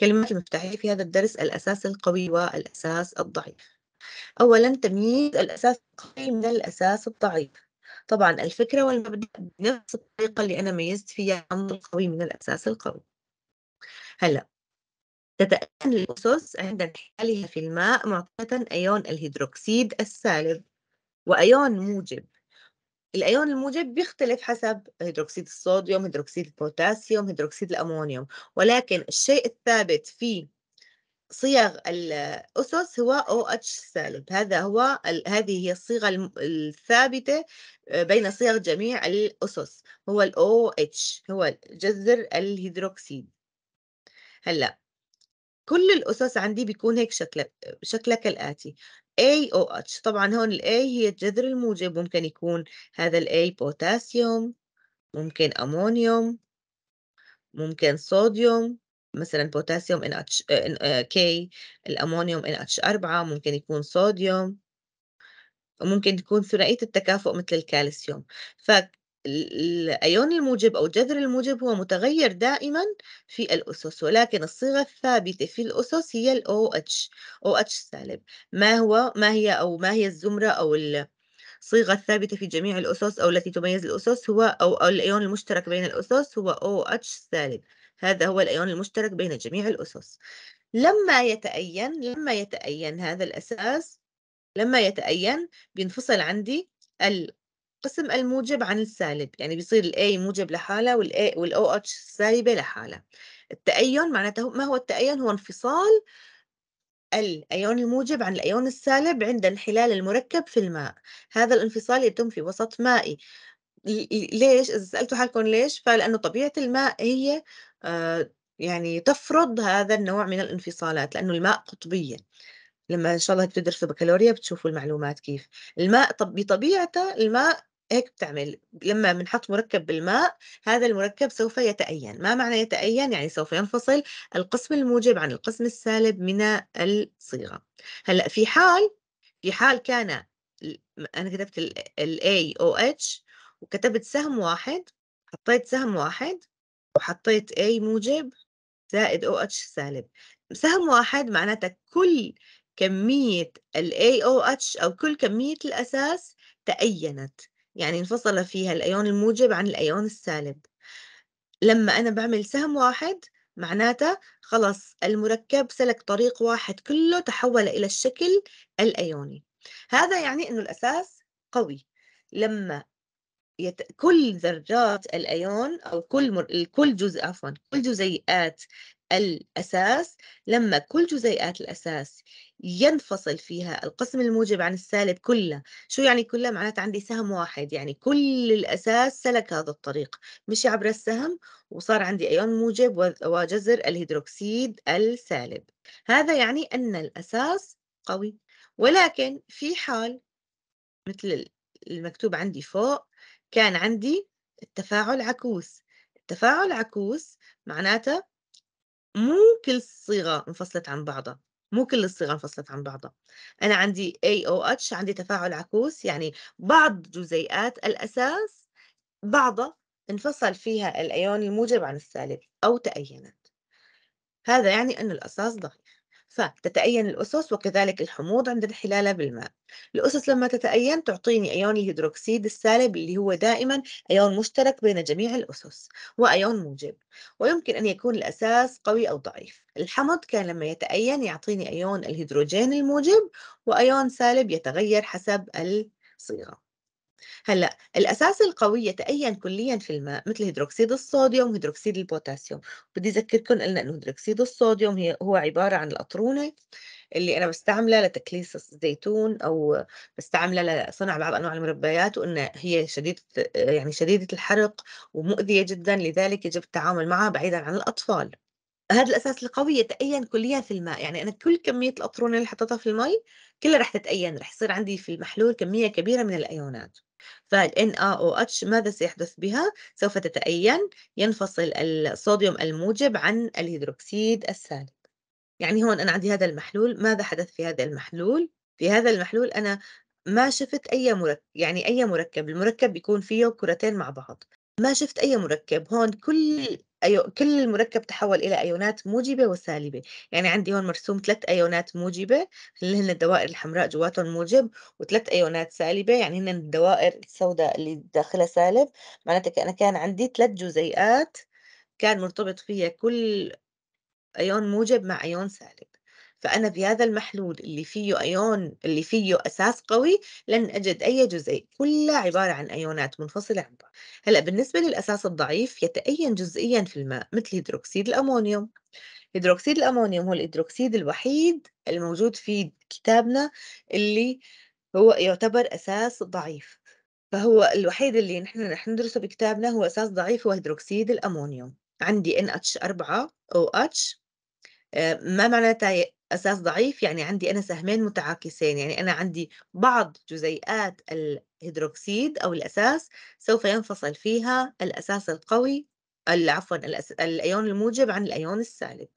كلمات المفتاحية في هذا الدرس الأساس القوي والأساس الضعيف أولا تمييز الأساس القوي من الأساس الضعيف طبعا الفكرة والمبدأ بنفس الطريقة اللي أنا ميزت فيها عن القوي من الأساس القوي هلأ تتأكد الأسس عند انحلالها في الماء معطية أيون الهيدروكسيد السالب وأيون موجب الأيون الموجب بيختلف حسب هيدروكسيد الصوديوم هيدروكسيد البوتاسيوم هيدروكسيد الأمونيوم ولكن الشيء الثابت في صيغ الأسس هو او اتش سالب هذا هو هذه هي الصيغة الثابتة آه، بين صيغ جميع الأسس هو الاو اتش هو جذر الهيدروكسيد هلأ كل الأسس عندي بيكون هيك شكل شكلها كالآتي AOH طبعًا هون الA هي الجذر الموجب ممكن يكون هذا الA بوتاسيوم ممكن أمونيوم ممكن صوديوم مثلًا بوتاسيوم NH آه، آه، K الأمونيوم NH4 ممكن يكون صوديوم وممكن تكون ثنائية التكافؤ مثل الكالسيوم ف الأيون الموجب أو الجذر الموجب هو متغير دائما في الأسس ولكن الصيغة الثابتة في الأسس هي اتش OH OH سالب ما هو ما هي أو ما هي الزمرة أو الصيغة الثابتة في جميع الأسس أو التي تميز الأسس هو أو, أو الأيون المشترك بين الأسس هو OH سالب هذا هو الأيون المشترك بين جميع الأسس لما يتأين لما يتأين هذا الأساس لما يتأين بينفصل عندي ال قسم الموجب عن السالب يعني بيصير الاي موجب لحالها والاي والاو اتش سالبه لحالها التأين معناته ما هو التأين هو انفصال الأيون الموجب عن الأيون السالب عند انحلال المركب في الماء هذا الانفصال يتم في وسط مائي ليش إذا سألتوا حالكم ليش فلأنه طبيعة الماء هي آه، يعني تفرض هذا النوع من الانفصالات لأنه الماء قطبية لما إن شاء الله بتدرسوا بكالوريا بتشوفوا المعلومات كيف الماء طب بطبيعته الماء هيك بتعمل لما بنحط مركب بالماء هذا المركب سوف يتأين ما معنى يتأين يعني سوف ينفصل القسم الموجب عن القسم السالب من الصيغة هلا في حال في حال كان أنا كتبت أو AOH وكتبت سهم واحد حطيت سهم واحد وحطيت A موجب زائد OH سالب سهم واحد معناتها كل كمية أو AOH أو كل كمية الأساس تأينت يعني انفصل فيها الأيون الموجب عن الأيون السالب لما أنا بعمل سهم واحد معناته خلص المركب سلك طريق واحد كله تحول إلى الشكل الأيوني هذا يعني أنه الأساس قوي لما يت... كل ذرات الايون او كل مر... كل جزء عفوا كل جزيئات الأساس لما كل جزيئات الأساس ينفصل فيها القسم الموجب عن السالب كله شو يعني كله معناته عندي سهم واحد يعني كل الأساس سلك هذا الطريق مشي عبر السهم وصار عندي أيون موجب وجزر الهيدروكسيد السالب هذا يعني أن الأساس قوي ولكن في حال مثل المكتوب عندي فوق كان عندي التفاعل عكوس التفاعل عكوس معناته مو كل الصيغة انفصلت عن بعضها مو كل الصيغة انفصلت عن بعضها أنا عندي AOH عندي تفاعل عكوس يعني بعض جزيئات الأساس بعضها انفصل فيها الأيون الموجب عن السالب أو تأينت هذا يعني أن الأساس ضعيف فتتأين الأسس وكذلك الحموض عند انحلالها بالماء الأسس لما تتأين تعطيني أيون الهيدروكسيد السالب اللي هو دائما أيون مشترك بين جميع الأسس وأيون موجب ويمكن أن يكون الأساس قوي أو ضعيف الحمض كان لما يتأين يعطيني أيون الهيدروجين الموجب وأيون سالب يتغير حسب الصيغة هلا الاساس القويه يتاين كليا في الماء مثل هيدروكسيد الصوديوم وهيدروكسيد البوتاسيوم بدي اذكركم قلنا انه هيدروكسيد الصوديوم هي هو عباره عن القطرونه اللي انا بستعملها لتكليس الزيتون او بستعملها لصنع بعض انواع المربيات وان هي شديده يعني شديده الحرق ومؤذيه جدا لذلك يجب التعامل معها بعيدا عن الاطفال هذا الأساس القوي يتأين كليا في الماء يعني أنا كل كمية الاطرون اللي حطيتها في المي كلها رح تتأين رح يصير عندي في المحلول كمية كبيرة من الأيونات فال اتش ماذا سيحدث بها؟ سوف تتأين ينفصل الصوديوم الموجب عن الهيدروكسيد السالب يعني هون أنا عندي هذا المحلول ماذا حدث في هذا المحلول؟ في هذا المحلول أنا ما شفت أي مركب يعني أي مركب المركب بيكون فيه كرتين مع بعض ما شفت أي مركب هون كل أيو كل المركب تحول إلى أيونات موجبة وسالبة يعني عندي هون مرسوم ثلاث أيونات موجبة اللي هن الدوائر الحمراء جواتهم موجب وثلاث أيونات سالبة يعني هن الدوائر السوداء اللي داخلها سالب معناتها أنا كان عندي ثلاث جزيئات كان مرتبط فيها كل أيون موجب مع أيون سالب فأنا بهذا المحلول اللي فيه أيون اللي فيه أساس قوي لن أجد أي جزيء كلها عبارة عن أيونات منفصلة عن بعض هلأ بالنسبة للأساس الضعيف يتأين جزئيا في الماء مثل هيدروكسيد الأمونيوم هيدروكسيد الأمونيوم هو الهيدروكسيد الوحيد الموجود في كتابنا اللي هو يعتبر أساس ضعيف فهو الوحيد اللي نحن رح ندرسه بكتابنا هو أساس ضعيف هو هيدروكسيد الأمونيوم عندي NH4 OH آه، ما معناتها أساس ضعيف يعني عندي أنا سهمين متعاكسين يعني أنا عندي بعض جزيئات الهيدروكسيد أو الأساس سوف ينفصل فيها الأساس القوي عفوا الأيون الموجب عن الأيون السالب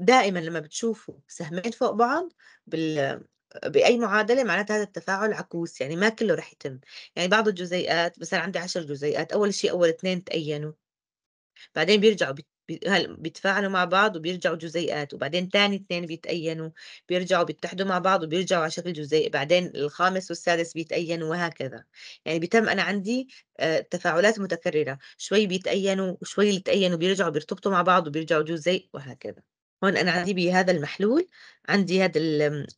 دائما لما بتشوفوا سهمين فوق بعض بال... بأي معادلة معناتها هذا التفاعل عكوس يعني ما كله رح يتم يعني بعض الجزيئات مثلا عندي عشر جزيئات أول شيء أول اثنين تأينوا بعدين بيرجعوا هل بيتفاعلوا مع بعض وبيرجعوا جزيئات وبعدين تاني اثنين بيتأينوا بيرجعوا بيتحدوا مع بعض وبيرجعوا على شكل جزيء بعدين الخامس والسادس بيتأينوا وهكذا يعني بيتم أنا عندي آه، تفاعلات متكررة شوي بيتأينوا وشوي اللي تأينوا بيرجعوا بيرتبطوا مع بعض وبيرجعوا جزيء وهكذا هون أنا عندي بهذا المحلول عندي هذا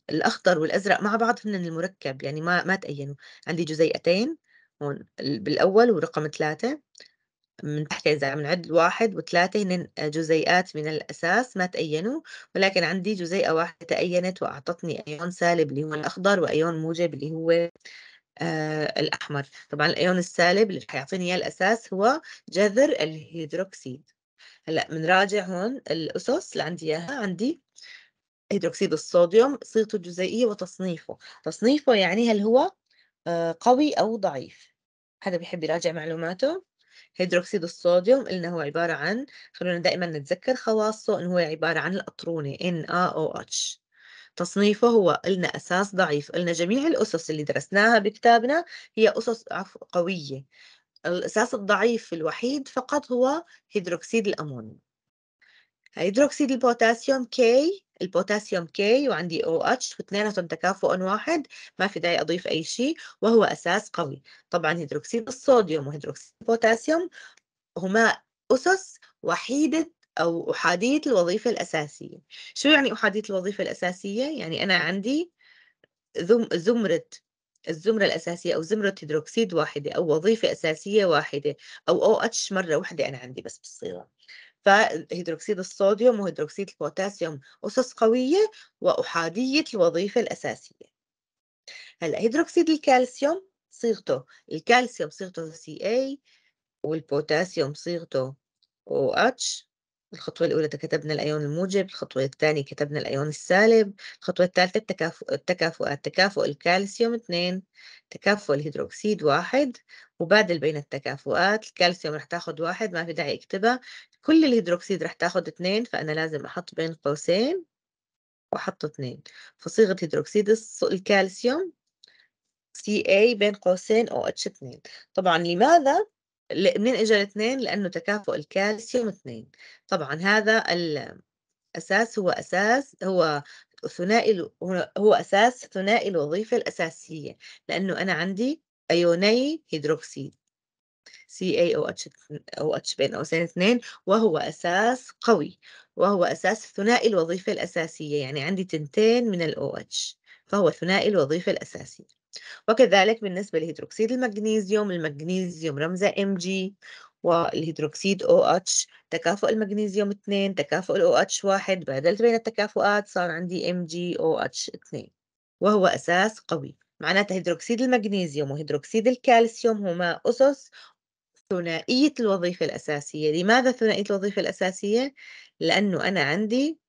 الأخضر والأزرق مع بعض هن المركب يعني ما ما تأينوا عندي جزيئتين هون بالأول ورقم ثلاثة من تحت إذا عم نعد واحد وثلاثة هن جزيئات من الأساس ما تأينوا ولكن عندي جزيئة واحدة تأينت وأعطتني أيون سالب اللي هو الأخضر وأيون موجب اللي هو آه الأحمر طبعا الأيون السالب اللي رح يعطيني إياه الأساس هو جذر الهيدروكسيد هلا بنراجع هون الأسس اللي عندي إياها عندي هيدروكسيد الصوديوم صيغته الجزيئية وتصنيفه تصنيفه يعني هل هو آه، قوي أو ضعيف حدا بيحب يراجع معلوماته هيدروكسيد الصوديوم قلنا هو عبارة عن خلونا دائما نتذكر خواصه انه هو عبارة عن الأطرونة NaOH تصنيفه هو قلنا أساس ضعيف قلنا جميع الأسس اللي درسناها بكتابنا هي أسس قوية الأساس الضعيف الوحيد فقط هو هيدروكسيد الأمونيوم هيدروكسيد البوتاسيوم كي البوتاسيوم كي وعندي او اتش واثنيناتهم تكافؤ واحد ما في داعي اضيف اي شيء وهو اساس قوي طبعا هيدروكسيد الصوديوم وهيدروكسيد البوتاسيوم هما اسس وحيده او احاديه الوظيفه الاساسيه شو يعني احاديه الوظيفه الاساسيه يعني انا عندي زمره الزمرة الأساسية أو زمرة هيدروكسيد واحدة أو وظيفة أساسية واحدة أو أو OH اتش مرة واحدة أنا عندي بس بالصيغة فهيدروكسيد الصوديوم وهيدروكسيد البوتاسيوم أسس قوية وأحادية الوظيفة الأساسية هلا هيدروكسيد الكالسيوم صيغته الكالسيوم صيغته CA والبوتاسيوم صيغته OH الخطوة الأولى كتبنا الأيون الموجب الخطوة الثانية كتبنا الأيون السالب الخطوة الثالثة التكافؤ التكافؤات تكافؤ الكالسيوم اثنين تكافؤ الهيدروكسيد واحد وبادل بين التكافؤات الكالسيوم رح تاخذ واحد ما في داعي اكتبها كل الهيدروكسيد رح تاخذ اثنين فأنا لازم أحط بين قوسين وأحط اثنين فصيغة هيدروكسيد الكالسيوم CA بين قوسين OH2 طبعا لماذا منين اجى الاثنين؟ لأنه تكافؤ الكالسيوم اثنين طبعا هذا الأساس هو أساس هو ثنائي هو أساس ثنائي الوظيفة الأساسية لأنه أنا عندي أيوني هيدروكسيد او اتش بين قوسين اثنين وهو أساس قوي وهو أساس ثنائي الوظيفة الأساسية يعني عندي تنتين من ال OH فهو ثنائي الوظيفة الأساسية وكذلك بالنسبة لهيدروكسيد المغنيسيوم المغنيسيوم رمزه Mg والهيدروكسيد OH تكافؤ المغنيسيوم 2 تكافؤ ال OH 1 بدلت بين التكافؤات صار عندي OH 2 وهو أساس قوي معناته هيدروكسيد المغنيسيوم وهيدروكسيد الكالسيوم هما أسس ثنائية الوظيفة الأساسية لماذا ثنائية الوظيفة الأساسية؟ لأنه أنا عندي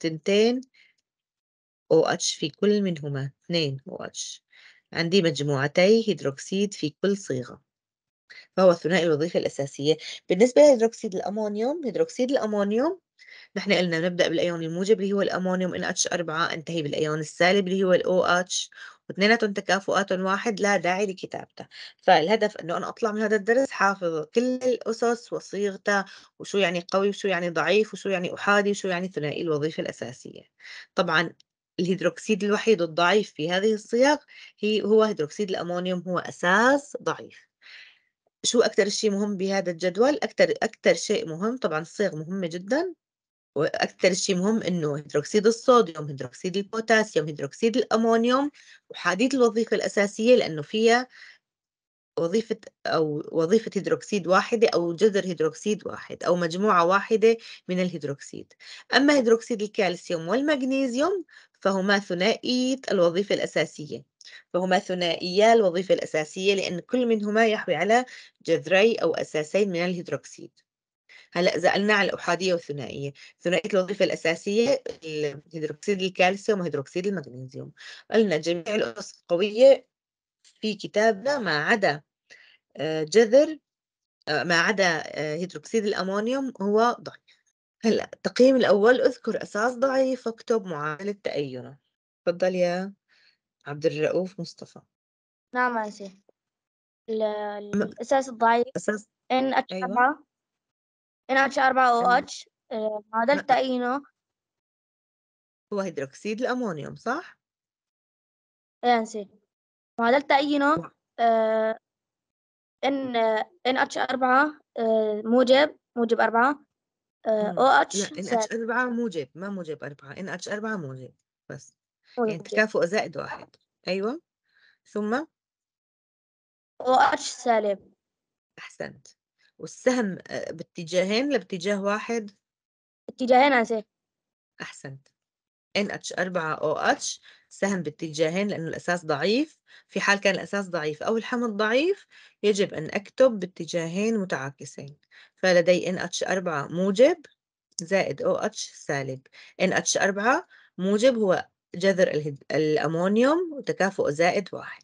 تنتين OH في كل منهما اثنين OH عندي مجموعتي هيدروكسيد في كل صيغة فهو ثنائي الوظيفة الأساسية بالنسبة لهيدروكسيد الأمونيوم هيدروكسيد الأمونيوم نحن قلنا نبدأ بالأيون الموجب اللي هو الأمونيوم NH4 انتهي بالأيون السالب اللي هو الاو OH واثنيناتهم تكافؤات واحد لا داعي لكتابته فالهدف انه انا اطلع من هذا الدرس حافظ كل الاسس وصيغتها وشو يعني قوي وشو يعني ضعيف وشو يعني احادي وشو يعني ثنائي الوظيفه الاساسيه طبعا الهيدروكسيد الوحيد الضعيف في هذه الصيغ هي هو هيدروكسيد الأمونيوم هو أساس ضعيف شو أكثر شيء مهم بهذا الجدول أكثر أكثر شيء مهم طبعا الصيغ مهمة جدا وأكثر شيء مهم إنه هيدروكسيد الصوديوم هيدروكسيد البوتاسيوم هيدروكسيد الأمونيوم وحديد الوظيفة الأساسية لأنه فيها وظيفة أو وظيفة هيدروكسيد واحدة أو جذر هيدروكسيد واحد أو مجموعة واحدة من الهيدروكسيد أما هيدروكسيد الكالسيوم والمغنيسيوم فهما ثنائية الوظيفة الأساسية فهما ثنائيا الوظيفة الأساسية لأن كل منهما يحوي على جذري أو أساسين من الهيدروكسيد هلا اذا قلنا على الاحاديه والثنائيه ثنائيه الوظيفه الاساسيه هيدروكسيد الكالسيوم وهيدروكسيد المغنيسيوم قلنا جميع الاسس القويه في كتابنا ما عدا آه، جذر آه، ما عدا آه، هيدروكسيد الأمونيوم هو ضعيف هلا التقييم الأول اذكر أساس ضعيف واكتب معادلة تأينه تفضل يا عبد الرؤوف مصطفى نعم يا شيخ الأساس الضعيف أساس ان اتش أيوه. 4 ان اتش 4 او اتش معادلة تأينه هو هيدروكسيد الأمونيوم صح؟ ايه نسيت معادلة تأينه ان ان اتش 4 آه، موجب موجب 4 آه، او اتش ان اتش 4 موجب ما موجب 4 ان اتش 4 موجب بس يعني تكافؤ زائد واحد ايوه ثم او اتش سالب احسنت والسهم آه، باتجاهين لاتجاه واحد اتجاهين عسير احسنت NH4OH سهم باتجاهين لأنه الأساس ضعيف في حال كان الأساس ضعيف أو الحمض ضعيف يجب أن أكتب باتجاهين متعاكسين فلدي NH4 موجب زائد OH سالب NH4 موجب هو جذر الأمونيوم وتكافؤ زائد واحد